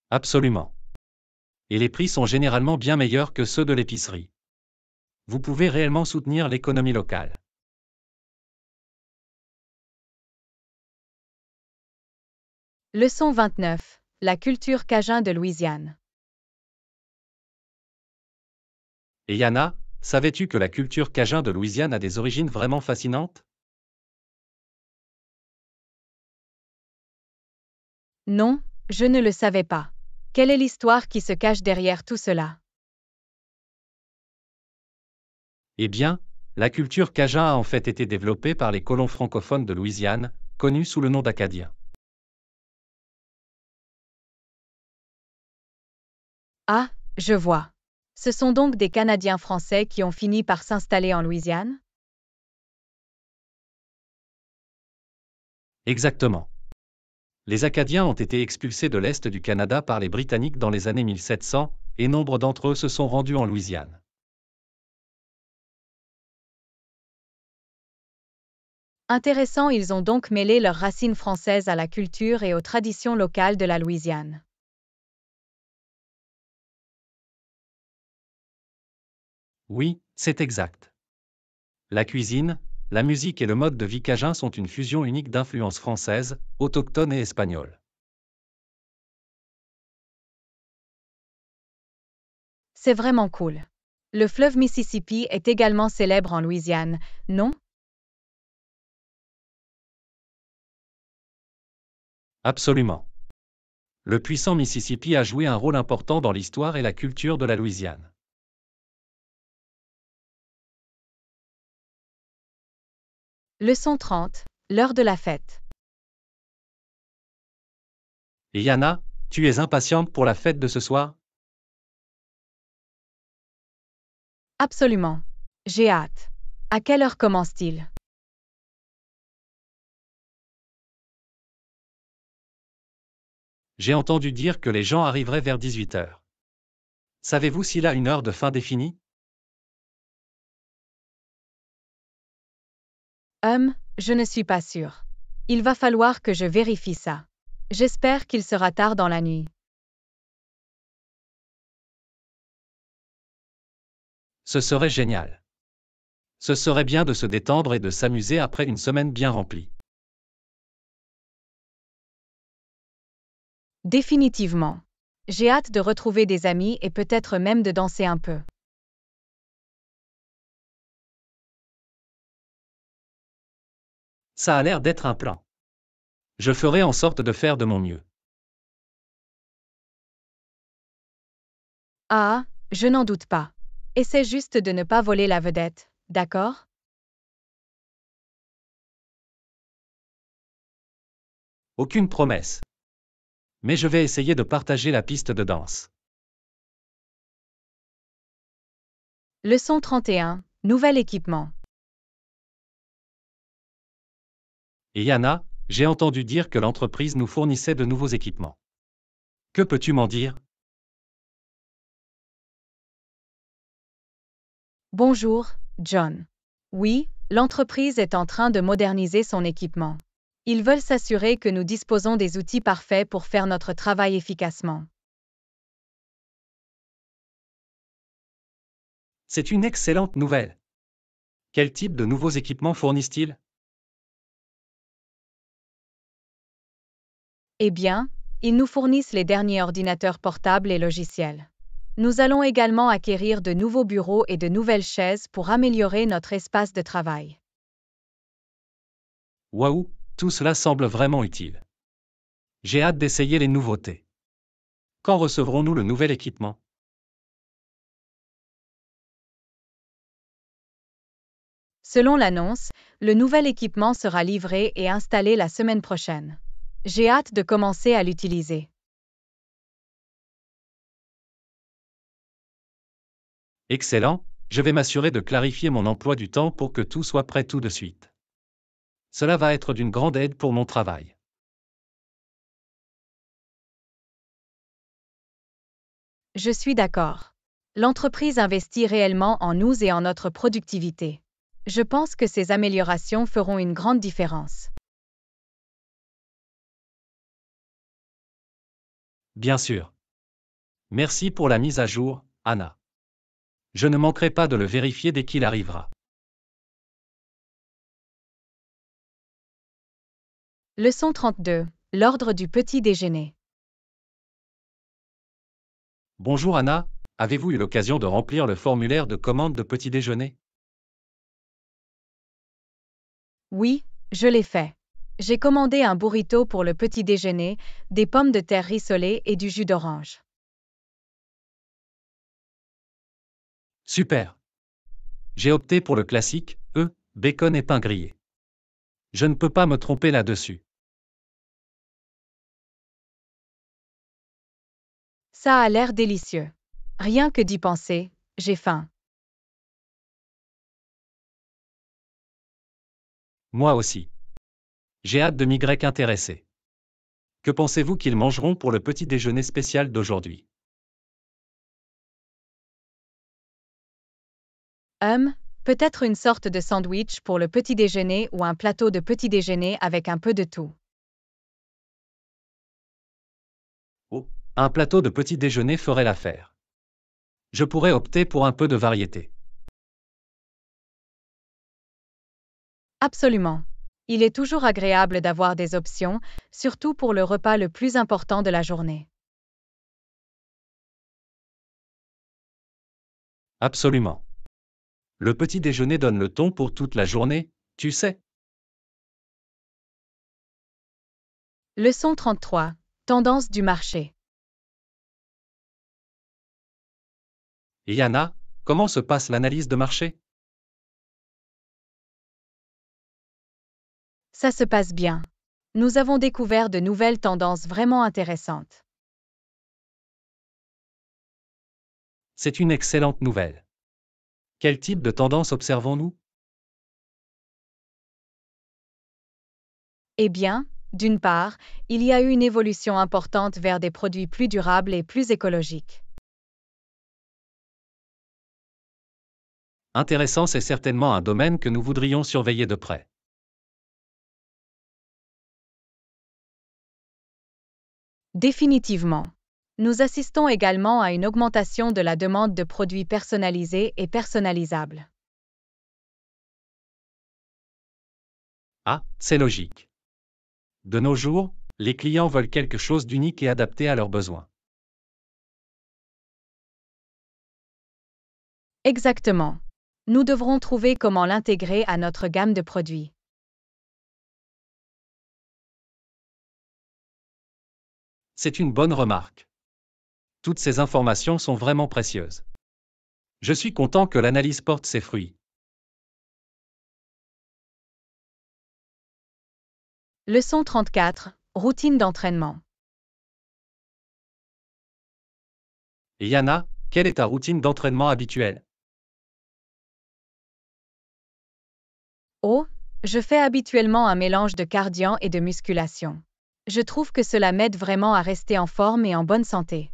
Absolument. Et les prix sont généralement bien meilleurs que ceux de l'épicerie. Vous pouvez réellement soutenir l'économie locale. Leçon 29. La culture cajun de Louisiane. Et Yana, savais-tu que la culture cajun de Louisiane a des origines vraiment fascinantes Non, je ne le savais pas. Quelle est l'histoire qui se cache derrière tout cela Eh bien, la culture cajun a en fait été développée par les colons francophones de Louisiane, connus sous le nom d'Acadiens. Ah, je vois. Ce sont donc des Canadiens français qui ont fini par s'installer en Louisiane Exactement. Les Acadiens ont été expulsés de l'Est du Canada par les Britanniques dans les années 1700, et nombre d'entre eux se sont rendus en Louisiane. Intéressant, ils ont donc mêlé leurs racines françaises à la culture et aux traditions locales de la Louisiane. Oui, c'est exact. La cuisine, la musique et le mode de vie cajun sont une fusion unique d'influences françaises, autochtones et espagnoles. C'est vraiment cool. Le fleuve Mississippi est également célèbre en Louisiane, non Absolument. Le puissant Mississippi a joué un rôle important dans l'histoire et la culture de la Louisiane. Leçon 30. L'heure de la fête. Yana, tu es impatiente pour la fête de ce soir Absolument. J'ai hâte. À quelle heure commence-t-il J'ai entendu dire que les gens arriveraient vers 18 heures. Savez-vous s'il a une heure de fin définie Hum, je ne suis pas sûre. Il va falloir que je vérifie ça. J'espère qu'il sera tard dans la nuit. Ce serait génial. Ce serait bien de se détendre et de s'amuser après une semaine bien remplie. Définitivement. J'ai hâte de retrouver des amis et peut-être même de danser un peu. Ça a l'air d'être un plan. Je ferai en sorte de faire de mon mieux. Ah, je n'en doute pas. Essaie juste de ne pas voler la vedette, d'accord Aucune promesse. Mais je vais essayer de partager la piste de danse. Leçon 31. Nouvel équipement. Et Yana, j'ai entendu dire que l'entreprise nous fournissait de nouveaux équipements. Que peux-tu m'en dire Bonjour, John. Oui, l'entreprise est en train de moderniser son équipement. Ils veulent s'assurer que nous disposons des outils parfaits pour faire notre travail efficacement. C'est une excellente nouvelle. Quel type de nouveaux équipements fournissent-ils Eh bien, ils nous fournissent les derniers ordinateurs portables et logiciels. Nous allons également acquérir de nouveaux bureaux et de nouvelles chaises pour améliorer notre espace de travail. Waouh, tout cela semble vraiment utile. J'ai hâte d'essayer les nouveautés. Quand recevrons-nous le nouvel équipement Selon l'annonce, le nouvel équipement sera livré et installé la semaine prochaine. J'ai hâte de commencer à l'utiliser. Excellent, je vais m'assurer de clarifier mon emploi du temps pour que tout soit prêt tout de suite. Cela va être d'une grande aide pour mon travail. Je suis d'accord. L'entreprise investit réellement en nous et en notre productivité. Je pense que ces améliorations feront une grande différence. Bien sûr. Merci pour la mise à jour, Anna. Je ne manquerai pas de le vérifier dès qu'il arrivera. Leçon 32. L'ordre du petit déjeuner. Bonjour Anna, avez-vous eu l'occasion de remplir le formulaire de commande de petit déjeuner Oui, je l'ai fait. J'ai commandé un burrito pour le petit déjeuner, des pommes de terre rissolées et du jus d'orange. Super. J'ai opté pour le classique, œufs, e, bacon et pain grillé. Je ne peux pas me tromper là-dessus. Ça a l'air délicieux. Rien que d'y penser, j'ai faim. Moi aussi. J'ai hâte de m'y intéresser. Que pensez-vous qu'ils mangeront pour le petit déjeuner spécial d'aujourd'hui Hum, peut-être une sorte de sandwich pour le petit déjeuner ou un plateau de petit déjeuner avec un peu de tout. Oh, un plateau de petit déjeuner ferait l'affaire. Je pourrais opter pour un peu de variété. Absolument. Il est toujours agréable d'avoir des options, surtout pour le repas le plus important de la journée. Absolument. Le petit déjeuner donne le ton pour toute la journée, tu sais. Leçon 33. Tendance du marché. Yana, comment se passe l'analyse de marché Ça se passe bien. Nous avons découvert de nouvelles tendances vraiment intéressantes. C'est une excellente nouvelle. Quel type de tendance observons-nous Eh bien, d'une part, il y a eu une évolution importante vers des produits plus durables et plus écologiques. Intéressant, c'est certainement un domaine que nous voudrions surveiller de près. Définitivement. Nous assistons également à une augmentation de la demande de produits personnalisés et personnalisables. Ah, c'est logique. De nos jours, les clients veulent quelque chose d'unique et adapté à leurs besoins. Exactement. Nous devrons trouver comment l'intégrer à notre gamme de produits. C'est une bonne remarque. Toutes ces informations sont vraiment précieuses. Je suis content que l'analyse porte ses fruits. Leçon 34. Routine d'entraînement. Yana, quelle est ta routine d'entraînement habituelle Oh, je fais habituellement un mélange de cardio et de musculation. Je trouve que cela m'aide vraiment à rester en forme et en bonne santé.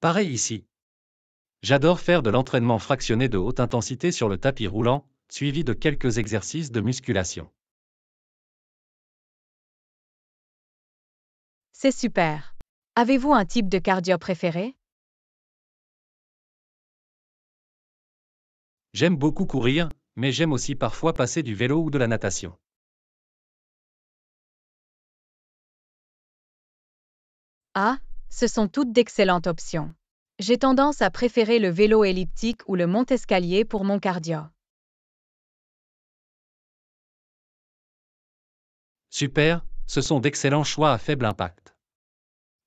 Pareil ici. J'adore faire de l'entraînement fractionné de haute intensité sur le tapis roulant, suivi de quelques exercices de musculation. C'est super. Avez-vous un type de cardio préféré J'aime beaucoup courir, mais j'aime aussi parfois passer du vélo ou de la natation. Ah, ce sont toutes d'excellentes options. J'ai tendance à préférer le vélo elliptique ou le monte-escalier pour mon cardio. Super, ce sont d'excellents choix à faible impact.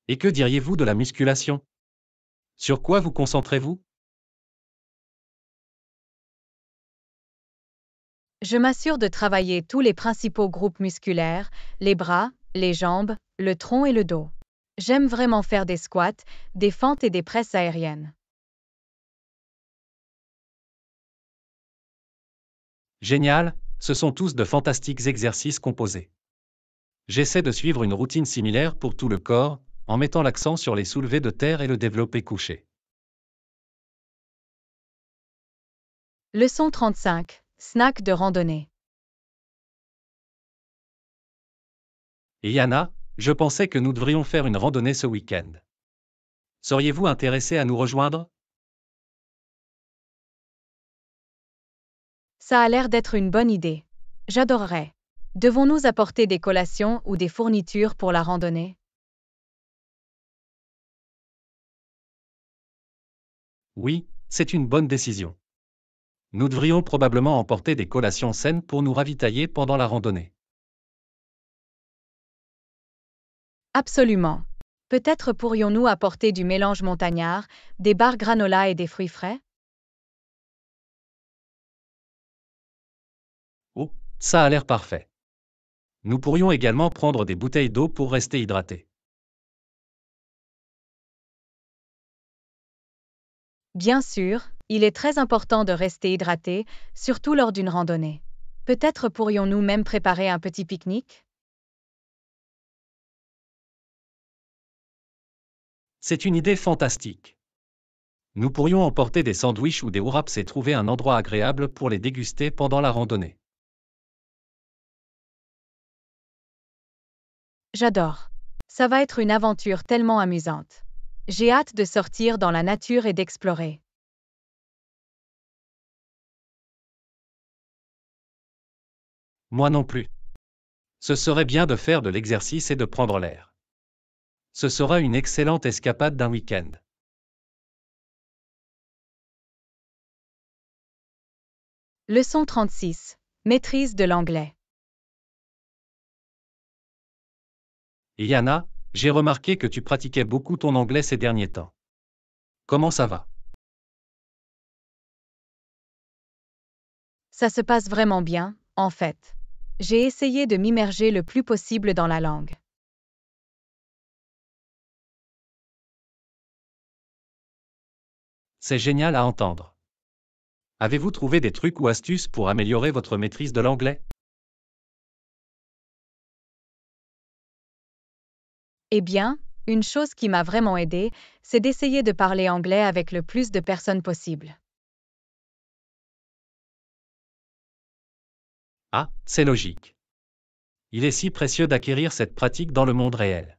Et que diriez-vous de la musculation Sur quoi vous concentrez-vous Je m'assure de travailler tous les principaux groupes musculaires, les bras, les jambes, le tronc et le dos. J'aime vraiment faire des squats, des fentes et des presses aériennes. Génial, ce sont tous de fantastiques exercices composés. J'essaie de suivre une routine similaire pour tout le corps, en mettant l'accent sur les soulevés de terre et le développé couché. Leçon 35. Snack de randonnée. Yana, je pensais que nous devrions faire une randonnée ce week-end. Seriez-vous intéressé à nous rejoindre Ça a l'air d'être une bonne idée. J'adorerais. Devons-nous apporter des collations ou des fournitures pour la randonnée Oui, c'est une bonne décision. Nous devrions probablement emporter des collations saines pour nous ravitailler pendant la randonnée. Absolument. Peut-être pourrions-nous apporter du mélange montagnard, des barres granola et des fruits frais Oh, ça a l'air parfait. Nous pourrions également prendre des bouteilles d'eau pour rester hydratés. Bien sûr, il est très important de rester hydraté, surtout lors d'une randonnée. Peut-être pourrions-nous même préparer un petit pique-nique C'est une idée fantastique. Nous pourrions emporter des sandwiches ou des wraps et trouver un endroit agréable pour les déguster pendant la randonnée. J'adore. Ça va être une aventure tellement amusante. J'ai hâte de sortir dans la nature et d'explorer. Moi non plus. Ce serait bien de faire de l'exercice et de prendre l'air. Ce sera une excellente escapade d'un week-end. Leçon 36. Maîtrise de l'anglais. Yana, j'ai remarqué que tu pratiquais beaucoup ton anglais ces derniers temps. Comment ça va Ça se passe vraiment bien, en fait. J'ai essayé de m'immerger le plus possible dans la langue. C'est génial à entendre. Avez-vous trouvé des trucs ou astuces pour améliorer votre maîtrise de l'anglais Eh bien, une chose qui m'a vraiment aidé, c'est d'essayer de parler anglais avec le plus de personnes possible. Ah, c'est logique. Il est si précieux d'acquérir cette pratique dans le monde réel.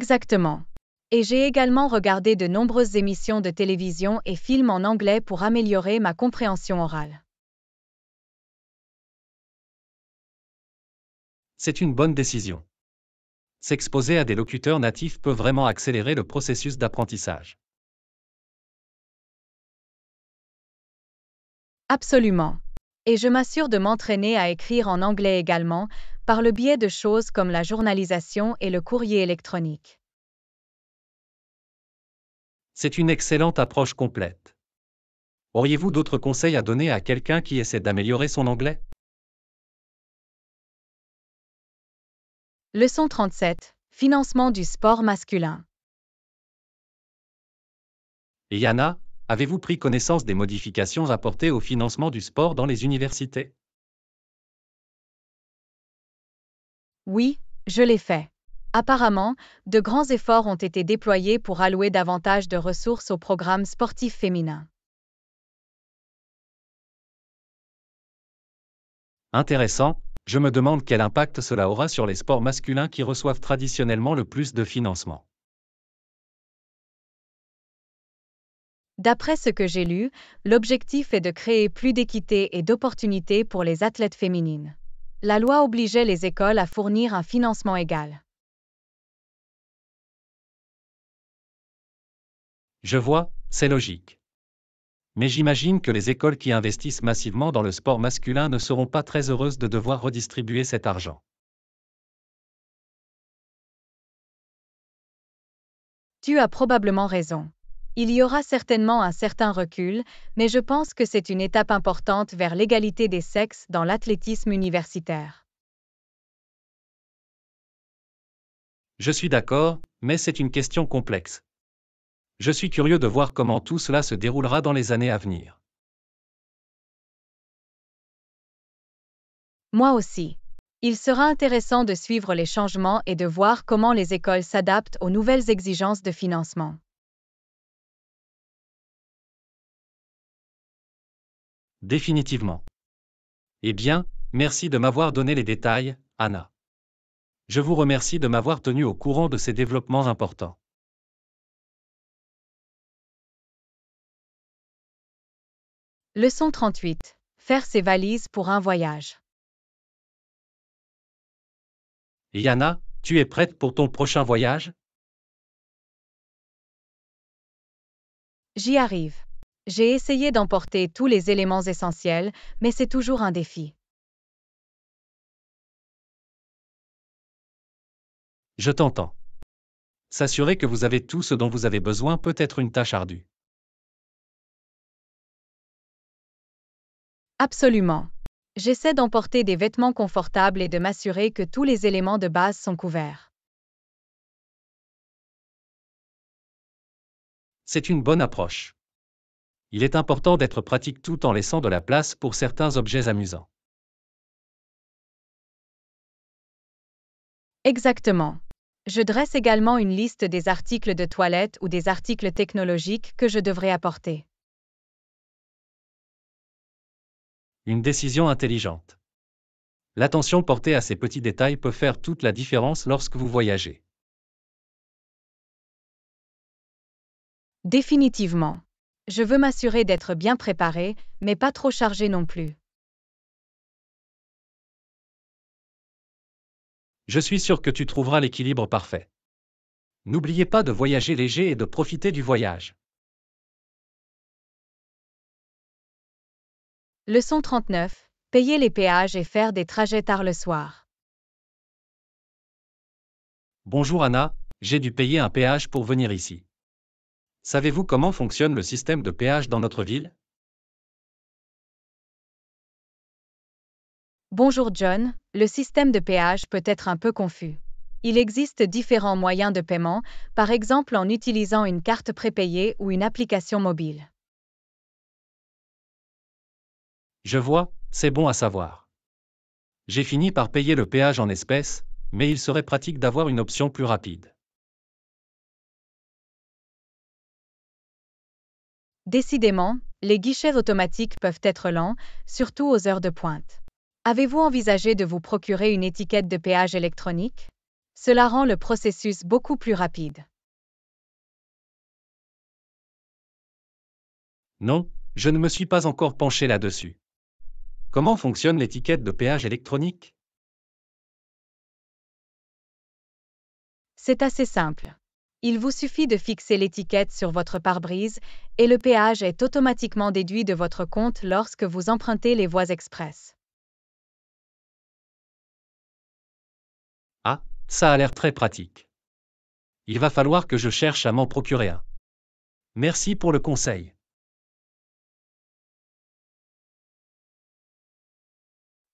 Exactement. Et j'ai également regardé de nombreuses émissions de télévision et films en anglais pour améliorer ma compréhension orale. C'est une bonne décision. S'exposer à des locuteurs natifs peut vraiment accélérer le processus d'apprentissage. Absolument. Et je m'assure de m'entraîner à écrire en anglais également, par le biais de choses comme la journalisation et le courrier électronique. C'est une excellente approche complète. Auriez-vous d'autres conseils à donner à quelqu'un qui essaie d'améliorer son anglais Leçon 37. Financement du sport masculin. Yana, avez-vous pris connaissance des modifications apportées au financement du sport dans les universités Oui, je l'ai fait. Apparemment, de grands efforts ont été déployés pour allouer davantage de ressources au programme sportif féminin. Intéressant, je me demande quel impact cela aura sur les sports masculins qui reçoivent traditionnellement le plus de financement. D'après ce que j'ai lu, l'objectif est de créer plus d'équité et d'opportunités pour les athlètes féminines la loi obligeait les écoles à fournir un financement égal. Je vois, c'est logique. Mais j'imagine que les écoles qui investissent massivement dans le sport masculin ne seront pas très heureuses de devoir redistribuer cet argent. Tu as probablement raison. Il y aura certainement un certain recul, mais je pense que c'est une étape importante vers l'égalité des sexes dans l'athlétisme universitaire. Je suis d'accord, mais c'est une question complexe. Je suis curieux de voir comment tout cela se déroulera dans les années à venir. Moi aussi. Il sera intéressant de suivre les changements et de voir comment les écoles s'adaptent aux nouvelles exigences de financement. définitivement. Eh bien, merci de m'avoir donné les détails, Anna. Je vous remercie de m'avoir tenu au courant de ces développements importants. Leçon 38. Faire ses valises pour un voyage. Yana, tu es prête pour ton prochain voyage J'y arrive. J'ai essayé d'emporter tous les éléments essentiels, mais c'est toujours un défi. Je t'entends. S'assurer que vous avez tout ce dont vous avez besoin peut être une tâche ardue. Absolument. J'essaie d'emporter des vêtements confortables et de m'assurer que tous les éléments de base sont couverts. C'est une bonne approche il est important d'être pratique tout en laissant de la place pour certains objets amusants. Exactement. Je dresse également une liste des articles de toilette ou des articles technologiques que je devrais apporter. Une décision intelligente. L'attention portée à ces petits détails peut faire toute la différence lorsque vous voyagez. Définitivement. Je veux m'assurer d'être bien préparé, mais pas trop chargé non plus. Je suis sûr que tu trouveras l'équilibre parfait. N'oubliez pas de voyager léger et de profiter du voyage. Leçon 39. Payer les péages et faire des trajets tard le soir. Bonjour Anna, j'ai dû payer un péage pour venir ici. Savez-vous comment fonctionne le système de péage dans notre ville Bonjour John, le système de péage peut être un peu confus. Il existe différents moyens de paiement, par exemple en utilisant une carte prépayée ou une application mobile. Je vois, c'est bon à savoir. J'ai fini par payer le péage en espèces, mais il serait pratique d'avoir une option plus rapide. Décidément, les guichets automatiques peuvent être lents, surtout aux heures de pointe. Avez-vous envisagé de vous procurer une étiquette de péage électronique Cela rend le processus beaucoup plus rapide. Non, je ne me suis pas encore penché là-dessus. Comment fonctionne l'étiquette de péage électronique C'est assez simple il vous suffit de fixer l'étiquette sur votre pare-brise et le péage est automatiquement déduit de votre compte lorsque vous empruntez les voies express. Ah, ça a l'air très pratique. Il va falloir que je cherche à m'en procurer un. Merci pour le conseil.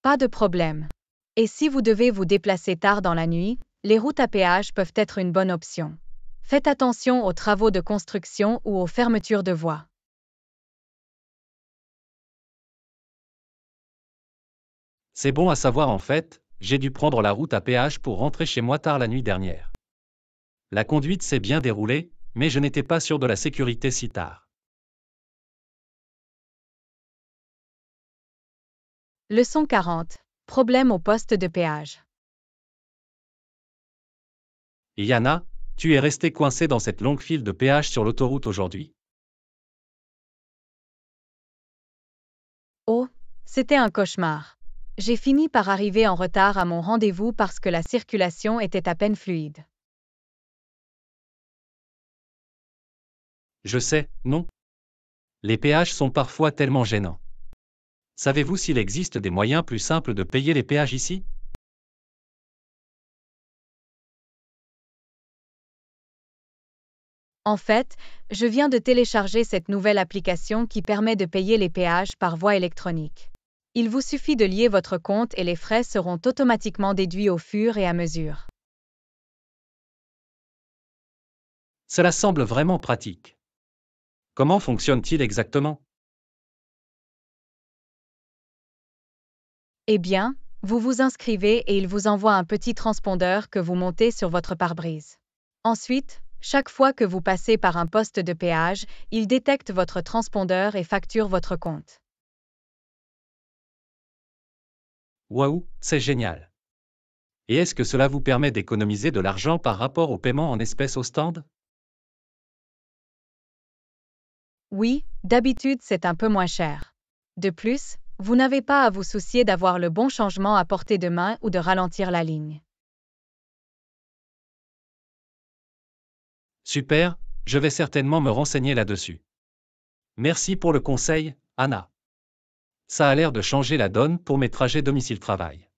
Pas de problème. Et si vous devez vous déplacer tard dans la nuit, les routes à péage peuvent être une bonne option. Faites attention aux travaux de construction ou aux fermetures de voies. C'est bon à savoir en fait, j'ai dû prendre la route à péage pour rentrer chez moi tard la nuit dernière. La conduite s'est bien déroulée, mais je n'étais pas sûr de la sécurité si tard. Leçon 40. Problème au poste de péage. Yana, tu es resté coincé dans cette longue file de péage sur l'autoroute aujourd'hui. Oh, c'était un cauchemar. J'ai fini par arriver en retard à mon rendez-vous parce que la circulation était à peine fluide. Je sais, non Les péages sont parfois tellement gênants. Savez-vous s'il existe des moyens plus simples de payer les péages ici En fait, je viens de télécharger cette nouvelle application qui permet de payer les péages par voie électronique. Il vous suffit de lier votre compte et les frais seront automatiquement déduits au fur et à mesure. Cela semble vraiment pratique. Comment fonctionne-t-il exactement Eh bien, vous vous inscrivez et il vous envoie un petit transpondeur que vous montez sur votre pare-brise. Ensuite, chaque fois que vous passez par un poste de péage, il détecte votre transpondeur et facture votre compte. Waouh, c'est génial. Et est-ce que cela vous permet d'économiser de l'argent par rapport au paiement en espèces au stand Oui, d'habitude c'est un peu moins cher. De plus, vous n'avez pas à vous soucier d'avoir le bon changement à portée de main ou de ralentir la ligne. Super, je vais certainement me renseigner là-dessus. Merci pour le conseil, Anna. Ça a l'air de changer la donne pour mes trajets domicile-travail.